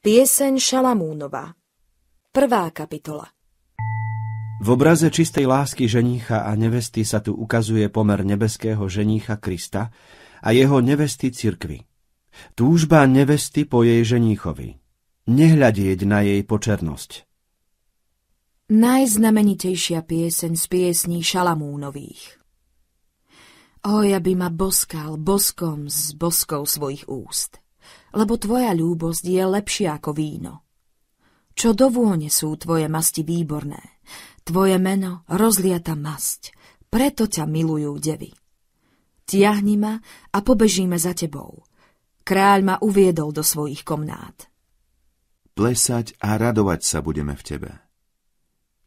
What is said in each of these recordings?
Pieseň Šalamúnova Prvá kapitola V obraze čistej lásky ženícha a nevesty sa tu ukazuje pomer nebeského ženícha Krista a jeho nevesty cirkvy. Túžba nevesty po jej ženíchovi. Nehľadieť na jej počernosť. Najznamenitejšia pieseň z piesní Šalamúnových Oja by ma boskal boskom z boskou svojich úst lebo tvoja ľúbosť je lepšia ako víno. Čo do vône sú tvoje masti výborné, tvoje meno rozliata masť, preto ťa milujú devy. Tiahni ma a pobežíme za tebou. Kráľ ma uviedol do svojich komnát. Plesať a radovať sa budeme v tebe.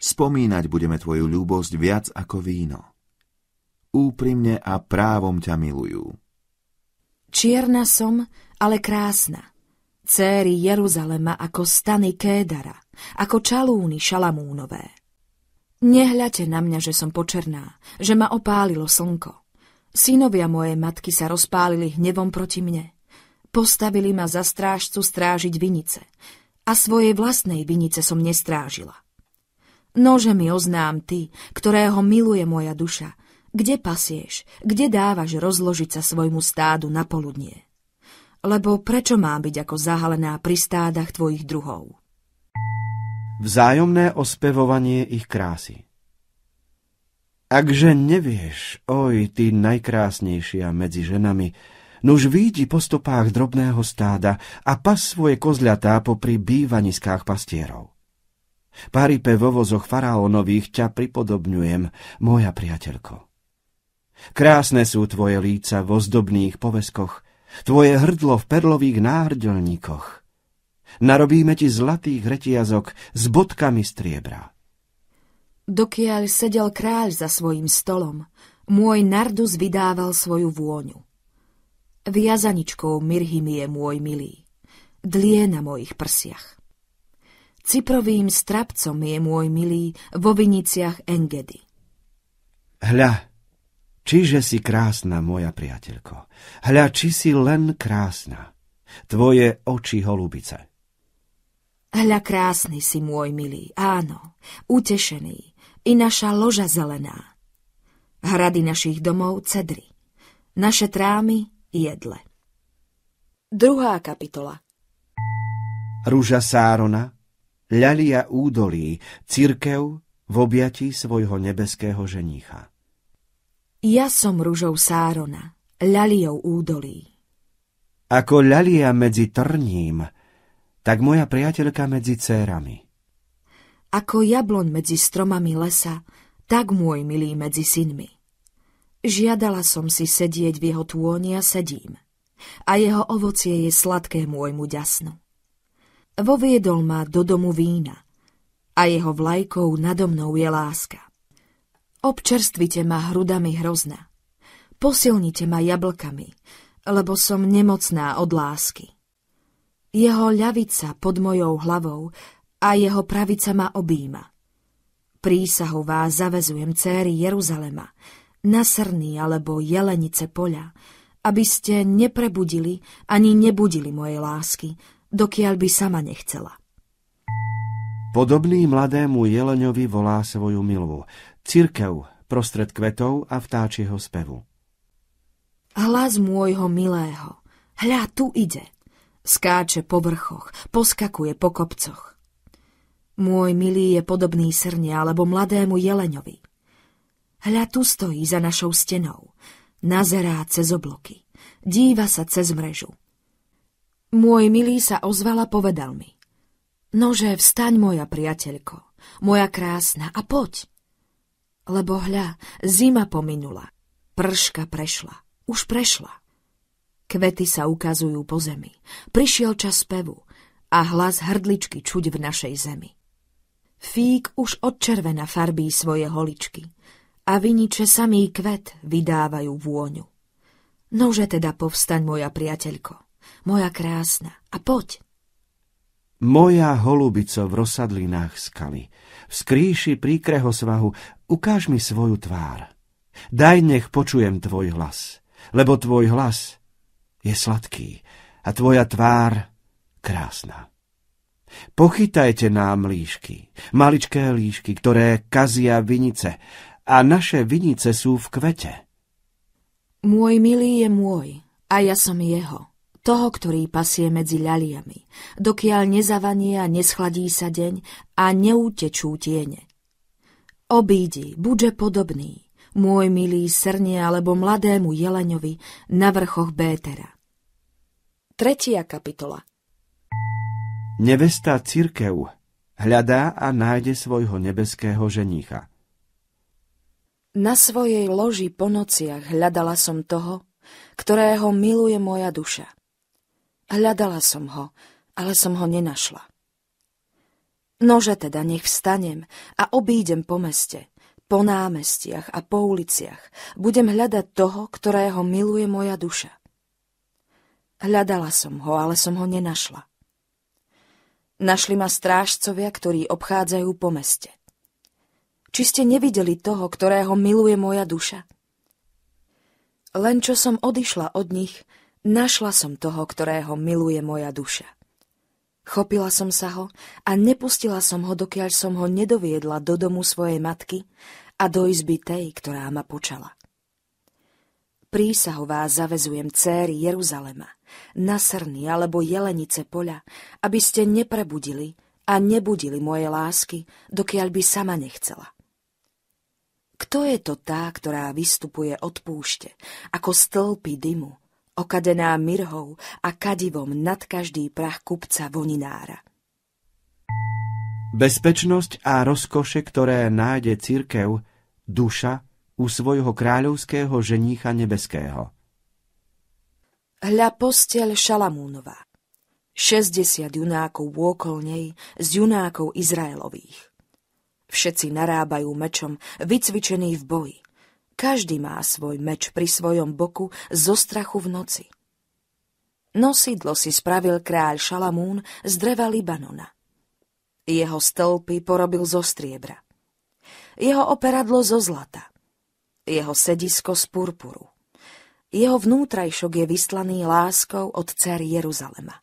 Spomínať budeme tvoju ľúbosť viac ako víno. Úprimne a právom ťa milujú. Čierna som ale krásna. Céry Jeruzalema ako stany Kédara, ako čalúny šalamúnové. Nehľate na mňa, že som počerná, že ma opálilo slnko. Synovia mojej matky sa rozpálili hnevom proti mne. Postavili ma za strážcu strážiť vinice. A svojej vlastnej vinice som nestrážila. Nože mi oznám ty, ktorého miluje moja duša, kde pasieš, kde dávaš rozložiť sa svojmu stádu na poludnie lebo prečo má byť ako zahalená pri stádach tvojich druhov? Vzájomné ospevovanie ich krásy Akže nevieš, oj, ty najkrásnejšia medzi ženami, nuž vidí po stopách drobného stáda a pas svoje kozľatá popri bývaniskách pastierov. Paripe vo vozoch faraónových ťa pripodobňujem, moja priateľko. Krásne sú tvoje líca v ozdobných poveskoch, tvoje hrdlo v perlových náhrdelníkoch. Narobíme ti zlatých retiazok s bodkami striebra. Dokiaľ sedel kráľ za svojim stolom, môj nardus vydával svoju vôňu. Viazaničkou Mirhim je môj milý, dlie na mojich prsiach. Cyprovým strapcom je môj milý vo viniciach Engedy. Hľa, Čiže si krásna, moja priateľko. Hľa, či si len krásna. Tvoje oči holubice. Hľa, krásny si, môj milý, áno, utešený. I naša loža zelená. Hrady našich domov cedry. Naše trámy jedle. Druhá kapitola Rúža Sárona, ľalia údolí, cirkev v objatí svojho nebeského ženícha. Ja som rúžou Sárona, ľaliou údolí. Ako ľalia medzi trním, tak moja priateľka medzi cérami. Ako jabloň medzi stromami lesa, tak môj milý medzi synmi. Žiadala som si sedieť v jeho tôni a sedím. A jeho ovocie je sladké môjmu ďasnu. Voviedol ma do domu vína a jeho vlajkou nado mnou je láska. Občerstvite ma hrudami hrozna. Posilnite ma jablkami, lebo som nemocná od lásky. Jeho ľavica pod mojou hlavou a jeho pravica ma obíma. Prísahu vás zavezujem, céry Jeruzalema, na srny alebo jelenice poľa, aby ste neprebudili ani nebudili mojej lásky, dokiaľ by sama nechcela. Podobný mladému jeleňovi volá svoju milu, Cirkev prostred kvetov a vtáčieho spevu. Hlas môjho milého, hľa tu ide. Skáče po vrchoch, poskakuje po kopcoch. Môj milý je podobný srne alebo mladému jeleňovi. Hľa tu stojí za našou stenou, nazerá cez obloky, díva sa cez mrežu. Môj milý sa ozvala, povedal mi. Nože, vstaň moja priateľko, moja krásna a poď. Lebo hľa, zima pominula, prška prešla, už prešla. Kvety sa ukazujú po zemi, prišiel čas spevu a hlas hrdličky čuť v našej zemi. Fík už od červena farbí svoje holičky a viniče samý kvet vydávajú vôňu. Nože teda povstaň, moja priateľko, moja krásna, a poď, moja holubico v rozsadlinách skaly, v skrýši príkreho svahu, ukáž mi svoju tvár. Daj nech počujem tvoj hlas, lebo tvoj hlas je sladký a tvoja tvár krásna. Pochytajte nám líšky, maličké líšky, ktoré kazia vinice a naše vinice sú v kvete. Môj milý je môj a ja som jeho toho, ktorý pasie medzi ľaliami, dokiaľ nezavanie a neschladí sa deň a neutečú tiene. Obídi, buďže podobný, môj milý srne alebo mladému jeleňovi na vrchoch Bétera. Tretia kapitola Nevesta církev hľadá a nájde svojho nebeského ženícha. Na svojej loži po nociach hľadala som toho, ktorého miluje moja duša. Hľadala som ho, ale som ho nenašla. Nože teda nech vstanem a obídem po meste, po námestiach a po uliciach. Budem hľadať toho, ktorého miluje moja duša. Hľadala som ho, ale som ho nenašla. Našli ma strážcovia, ktorí obchádzajú po meste. Či ste nevideli toho, ktorého miluje moja duša? Len čo som odišla od nich, Našla som toho, ktorého miluje moja duša. Chopila som sa ho a nepustila som ho, dokiaľ som ho nedoviedla do domu svojej matky a do izby tej, ktorá ma počala. Prísahová zavezujem céry Jeruzalema, na srny alebo jelenice poľa, aby ste neprebudili a nebudili moje lásky, dokiaľ by sama nechcela. Kto je to tá, ktorá vystupuje od púšte, ako stĺpy dymu, okadená mirhou a kadivom nad každý prach kupca voninára. Bezpečnosť a rozkoše, ktoré nájde Církev duša u svojho kráľovského ženícha nebeského. Hľa posteľ Šalamúnova. 60 junákov vôkol nej z junákov Izraelových. Všetci narábajú mečom, vycvičení v boji. Každý má svoj meč pri svojom boku zo strachu v noci. Nosidlo si spravil kráľ Šalamún z dreva Libanona. Jeho stĺpy porobil zo striebra. Jeho operadlo zo zlata. Jeho sedisko z purpuru. Jeho vnútrajšok je vyslaný láskou od céry Jeruzalema.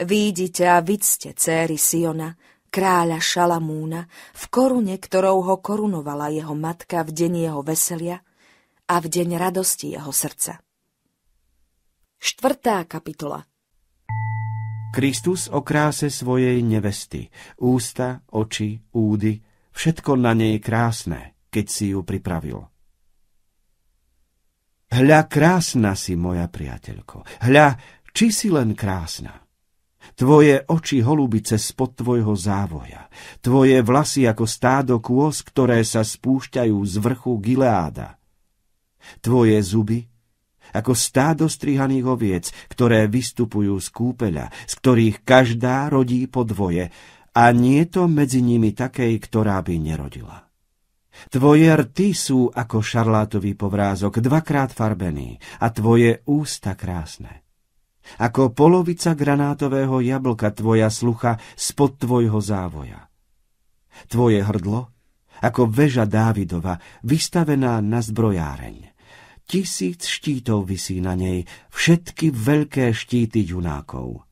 Výjdite a vidzte, céry Siona, kráľa Šalamúna, v korune, ktorou ho korunovala jeho matka v deň jeho veselia a v deň radosti jeho srdca. Štvrtá kapitola Kristus o kráse svojej nevesty, ústa, oči, údy, všetko na nej krásne, keď si ju pripravil. Hľa krásna si, moja priateľko, hľa, či si len krásna. Tvoje oči holubice spod tvojho závoja, tvoje vlasy ako stádo kôz, ktoré sa spúšťajú z vrchu Gileáda. Tvoje zuby ako stádo strihaných oviec, ktoré vystupujú z kúpeľa, z ktorých každá rodí po dvoje, a nie to medzi nimi takej, ktorá by nerodila. Tvoje rty sú ako šarlátový povrázok, dvakrát farbený, a tvoje ústa krásne ako polovica granátového jablka tvoja slucha spod tvojho závoja. Tvoje hrdlo, ako veža Dávidova, vystavená na zbrojáreň. Tisíc štítov vysí na nej, všetky veľké štíty junákov.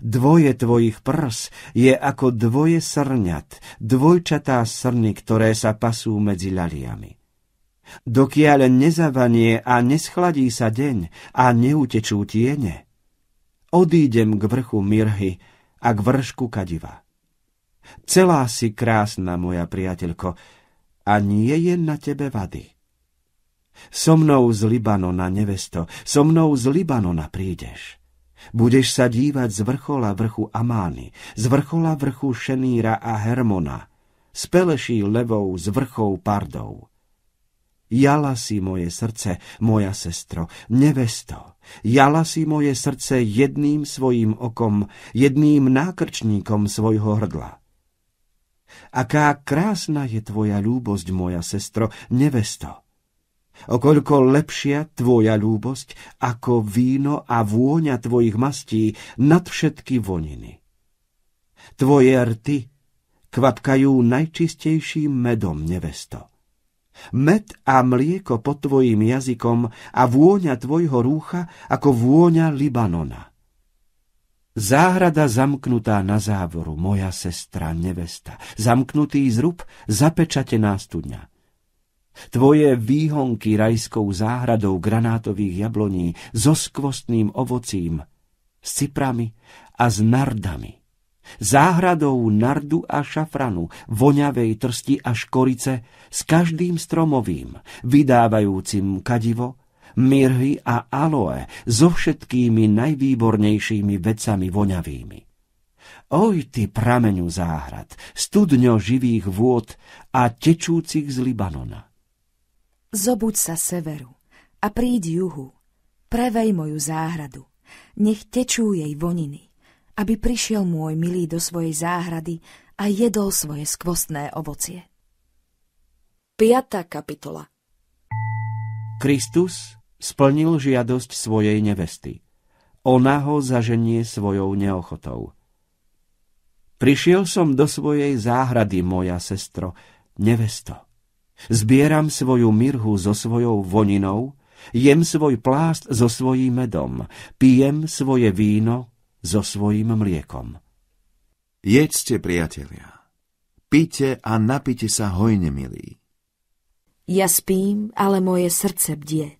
Dvoje tvojich prs je ako dvoje srňat, dvojčatá srny, ktoré sa pasú medzi ľaliami. Dokiaľ nezavanie a neschladí sa deň a neutečú tiene, odídem k vrchu Mirhy a k vršku Kadiva. Celá si krásna, moja priateľko, a nie je na tebe vady. So mnou z Libanona, nevesto, so mnou z Libanona prídeš. Budeš sa dívať z vrchola vrchu Amány, z vrchola vrchu Šeníra a Hermona, z peleší levou, z vrchou Pardov. Jala si moje srdce, moja sestro, nevesto. Jala si moje srdce jedným svojim okom, jedným nákrčníkom svojho hrdla. Aká krásna je tvoja ľúbosť, moja sestro, nevesto. Okoľko lepšia tvoja ľúbosť, ako víno a vôňa tvojich mastí nad všetky voniny. Tvoje rty kvapkajú najčistejším medom, nevesto Med a mlieko pod tvojim jazykom a vôňa tvojho rúcha ako vôňa Libanona. Záhrada zamknutá na závoru, moja sestra, nevesta, zamknutý zrub, zapečatená studňa. Tvoje výhonky rajskou záhradou granátových jabloní so skvostným ovocím, s ciprami a s nardami. Záhradou nardu a šafranu, voňavej trsti a škorice s každým stromovým, vydávajúcim kadivo, mirhy a aloe so všetkými najvýbornejšími vecami voňavými. Oj ty prameňu záhrad, studňo živých vôd a tečúcich z Libanona. Zobuď sa severu a príď juhu, prevej moju záhradu, nech tečú jej voniny aby prišiel môj milý do svojej záhrady a jedol svoje skvostné ovocie. 5. kapitola Kristus splnil žiadosť svojej nevesty. Ona ho zaženie svojou neochotou. Prišiel som do svojej záhrady, moja sestro, nevesto. Zbieram svoju mirhu so svojou voninou, jem svoj plást so svojím medom, pijem svoje víno so svojím mliekom. Jedzte, priatelia. Pite a napite sa hojne, milí. Ja spím, ale moje srdce bdie.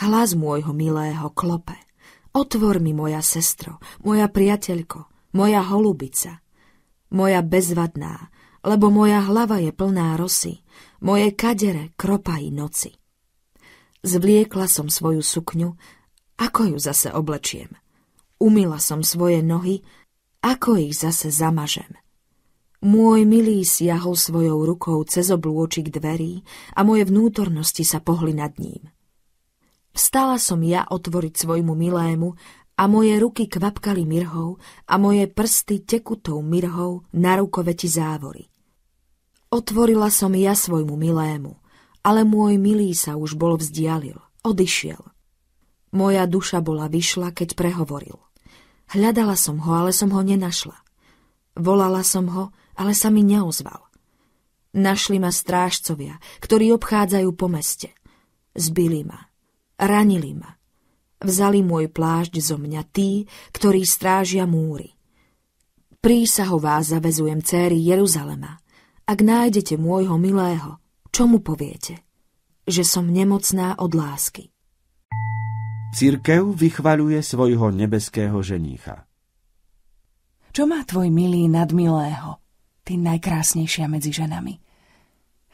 Hlas môjho milého klope. Otvor mi, moja sestro, moja priateľko, moja holubica, moja bezvadná, lebo moja hlava je plná rosy, moje kadere kropají noci. Zvliekla som svoju sukňu, ako ju zase oblečiem – Umila som svoje nohy, ako ich zase zamažem. Môj milý siahol svojou rukou cez k dverí a moje vnútornosti sa pohli nad ním. Vstala som ja otvoriť svojmu milému a moje ruky kvapkali mirhou a moje prsty tekutou mirhou na rukoveti závory. Otvorila som ja svojmu milému, ale môj milý sa už bol vzdialil, odišiel. Moja duša bola vyšla, keď prehovoril. Hľadala som ho, ale som ho nenašla. Volala som ho, ale sa mi neozval. Našli ma strážcovia, ktorí obchádzajú po meste. Zbili ma. Ranili ma. Vzali môj plášť zo mňa tí, ktorí strážia múry. Prísahou vás zavezujem céry Jeruzalema. Ak nájdete môjho milého, čo mu poviete? Že som nemocná od lásky. Církev vychvaľuje svojho nebeského ženícha. Čo má tvoj milý nad milého, ty najkrásnejšia medzi ženami?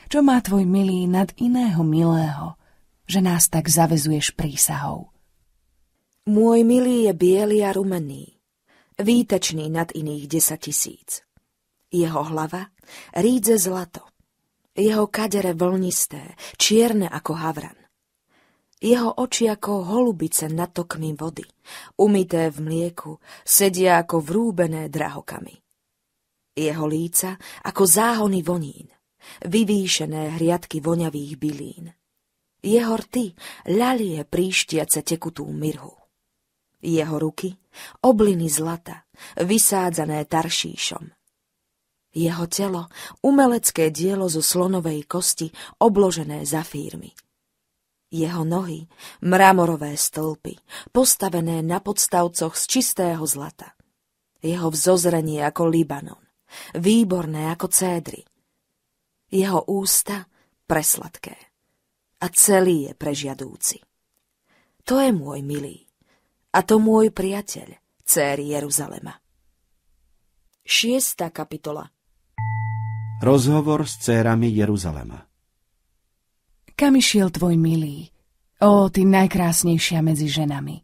Čo má tvoj milý nad iného milého, že nás tak zavezuješ prísahou? Môj milý je biely a rumený, výtečný nad iných desať tisíc. Jeho hlava rídze zlato, jeho kadere vlnisté, čierne ako havran. Jeho oči ako holubice nad tokmi vody, umité v mlieku, sedia ako vrúbené drahokami. Jeho líca ako záhony vonín, vyvýšené hriadky voňavých bylín. Jeho rty ľalie príštiace tekutú mirhu. Jeho ruky obliny zlata, vysádzané taršíšom. Jeho telo umelecké dielo zo slonovej kosti obložené zafírmi. Jeho nohy, mramorové stĺpy, postavené na podstavcoch z čistého zlata. Jeho vzozrenie ako Libanon, výborné ako cédry. Jeho ústa presladké a celý je prežiadúci. To je môj milý a to môj priateľ, céry Jeruzalema. 6. kapitola Rozhovor s cérami Jeruzalema kam išiel tvoj milý? Ó, ty najkrásnejšia medzi ženami.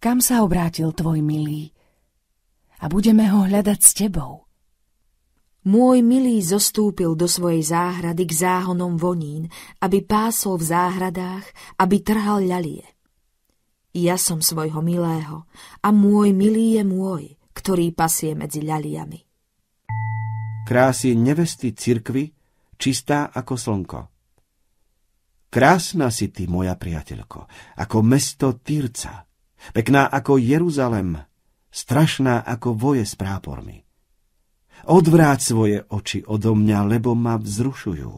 Kam sa obrátil tvoj milý? A budeme ho hľadať s tebou. Môj milý zostúpil do svojej záhrady k záhonom vonín, aby pásol v záhradách, aby trhal ľalie. Ja som svojho milého a môj milý je môj, ktorý pasie medzi ľaliami. Krásy nevesty cirkvy, čistá ako slnko. Krásna si ty, moja priateľko, ako mesto Tyrca, pekná ako Jeruzalem, strašná ako voje s prápormi. Odvráť svoje oči odo mňa, lebo ma vzrušujú.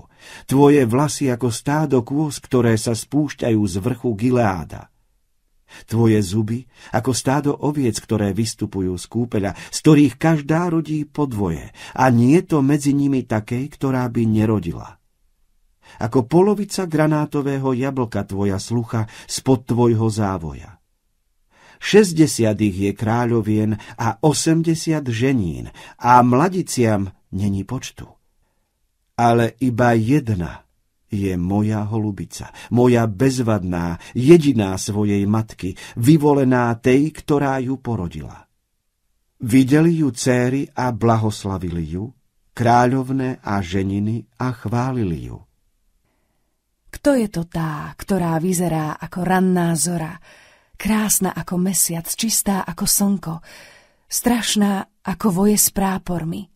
Tvoje vlasy ako stádo kôz, ktoré sa spúšťajú z vrchu Gileáda. Tvoje zuby ako stádo oviec, ktoré vystupujú z kúpeľa, z ktorých každá rodí podvoje a nie to medzi nimi takej, ktorá by nerodila ako polovica granátového jablka tvoja slucha spod tvojho závoja. 60 ich je kráľovien a 80 ženín a mladiciam není počtu. Ale iba jedna je moja holubica, moja bezvadná, jediná svojej matky, vyvolená tej, ktorá ju porodila. Videli ju céry a blahoslavili ju, kráľovné a ženiny a chválili ju. Kto je to tá, ktorá vyzerá ako ranná zora, krásna ako mesiac, čistá ako slnko, strašná ako voje s prápormi?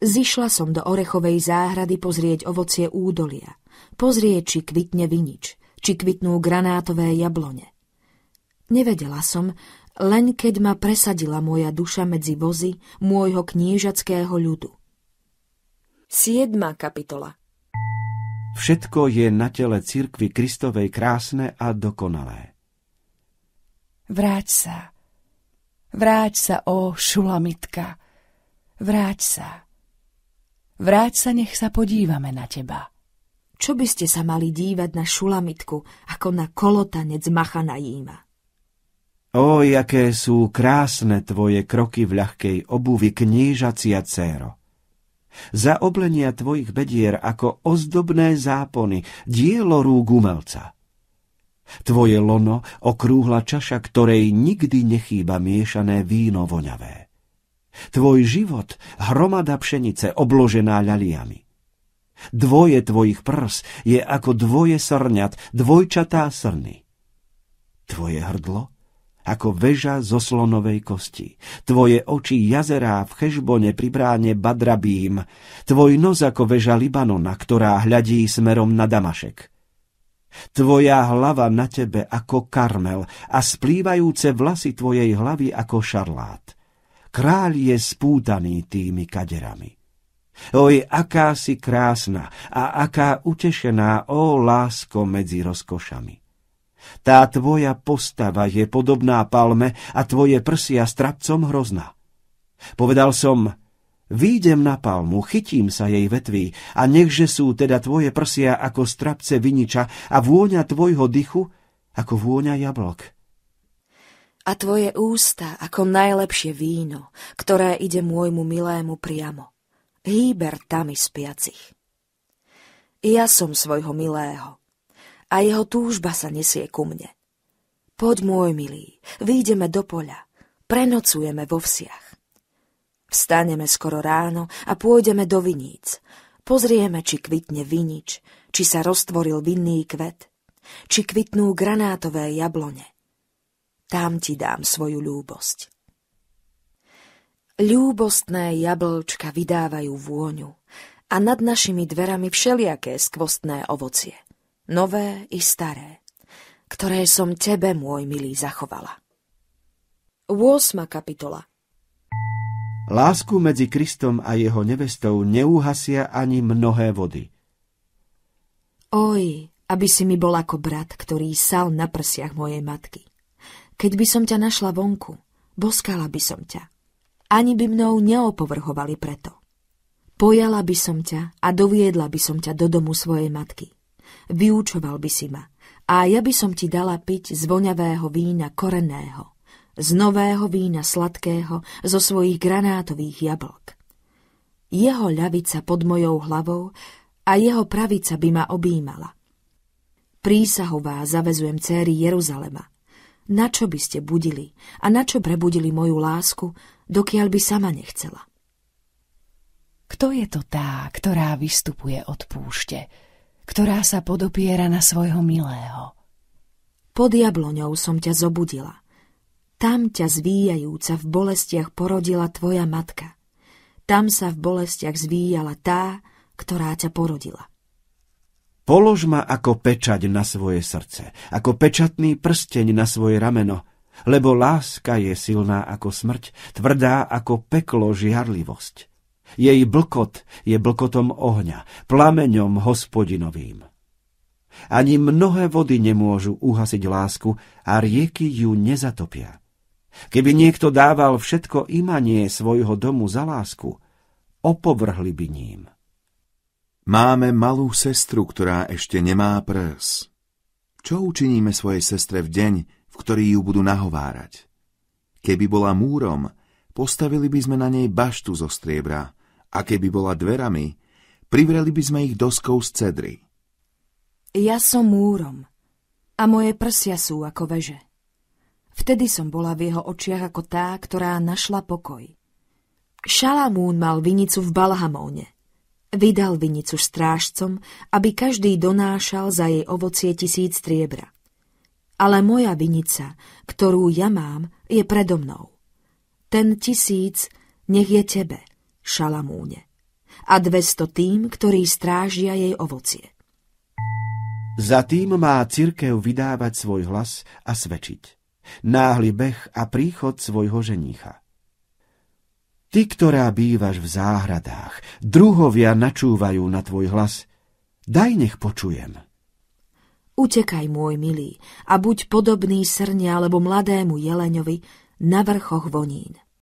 Zišla som do orechovej záhrady pozrieť ovocie údolia, pozrieť, či kvitne vinič, či kvitnú granátové jablone. Nevedela som, len keď ma presadila moja duša medzi vozy môjho kniežackého ľudu. 7. kapitola Všetko je na tele cirkvy Kristovej krásne a dokonalé. Vráť sa. Vráť sa, ó šulamitka. Vráť sa. Vráť sa, nech sa podívame na teba. Čo by ste sa mali dívať na šulamitku, ako na kolotanec machana jíma? Ó, jaké sú krásne tvoje kroky v ľahkej obuvi, knížacia céro za oblenia tvojich bedier ako ozdobné zápony, dielo rúk umelca. Tvoje lono okrúhla čaša, ktorej nikdy nechýba miešané víno voňavé. Tvoj život hromada pšenice obložená ľaliami. Dvoje tvojich prs je ako dvoje srňat, dvojčatá srny. Tvoje hrdlo ako veža zo slonovej kosti. Tvoje oči jazerá v chežbone pri bráne Badrabím, tvoj nos ako veža Libanona, ktorá hľadí smerom na Damašek. Tvoja hlava na tebe ako karmel a splývajúce vlasy tvojej hlavy ako šarlát. Kráľ je spútaný tými kaderami. Oj, aká si krásna a aká utešená, ó lásko medzi rozkošami. Tá tvoja postava je podobná palme a tvoje prsia strapcom hrozna. Povedal som, výjdem na palmu, chytím sa jej vetví a nechže sú teda tvoje prsia ako strapce viniča a vôňa tvojho dychu ako vôňa jablok. A tvoje ústa ako najlepšie víno, ktoré ide môjmu milému priamo. Hýber tam spiacich. Ja som svojho milého, a jeho túžba sa nesie ku mne. Poď, môj milý, výjdeme do poľa, prenocujeme vo vsiach. Vstaneme skoro ráno a pôjdeme do viníc. Pozrieme, či kvitne vinič, či sa roztvoril vinný kvet, či kvitnú granátové jablone. Tam ti dám svoju ľúbosť. Ľúbostné jablčka vydávajú vôňu a nad našimi dverami všelijaké skvostné ovocie – nové i staré, ktoré som tebe, môj milý, zachovala. 8. kapitola Lásku medzi Kristom a jeho nevestou neúhasia ani mnohé vody. Oj, aby si mi bol ako brat, ktorý sal na prsiach mojej matky. Keď by som ťa našla vonku, boskala by som ťa. Ani by mnou neopovrhovali preto. Pojala by som ťa a doviedla by som ťa do domu svojej matky vyučoval by si ma. A ja by som ti dala piť z voňavého vína koreného, z nového vína sladkého, zo svojich granátových jablk. Jeho ľavica pod mojou hlavou a jeho pravica by ma objímala. Prísahová zavezujem céry Jeruzalema. Na čo by ste budili a na čo prebudili moju lásku, dokiaľ by sama nechcela? Kto je to tá, ktorá vystupuje od púšte? ktorá sa podopiera na svojho milého. Pod jabloňou som ťa zobudila. Tam ťa zvíjajúca v bolestiach porodila tvoja matka. Tam sa v bolestiach zvíjala tá, ktorá ťa porodila. Polož ma ako pečať na svoje srdce, ako pečatný prsteň na svoje rameno, lebo láska je silná ako smrť, tvrdá ako peklo žiarlivosť. Jej blkot je blkotom ohňa, plameňom hospodinovým. Ani mnohé vody nemôžu uhasiť lásku a rieky ju nezatopia. Keby niekto dával všetko imanie svojho domu za lásku, opovrhli by ním. Máme malú sestru, ktorá ešte nemá prs. Čo učiníme svojej sestre v deň, v ktorý ju budú nahovárať? Keby bola múrom, postavili by sme na nej baštu zo striebra a keby bola dverami, privreli by sme ich doskou z cedry. Ja som múrom a moje prsia sú ako veže. Vtedy som bola v jeho očiach ako tá, ktorá našla pokoj. Šalamún mal vinicu v Balhamóne. Vydal vinicu strážcom, aby každý donášal za jej ovocie tisíc striebra. Ale moja vinica, ktorú ja mám, je predo mnou. Ten tisíc nech je tebe – Šalamúne a 200 tým, ktorí strážia jej ovocie. Za tým má cirkev vydávať svoj hlas a svedčiť. Náhly beh a príchod svojho ženícha. Ty, ktorá bývaš v záhradách, druhovia načúvajú na tvoj hlas. Daj nech počujem. Utekaj, môj milý, a buď podobný srne alebo mladému jeleňovi na vrchoch vonín.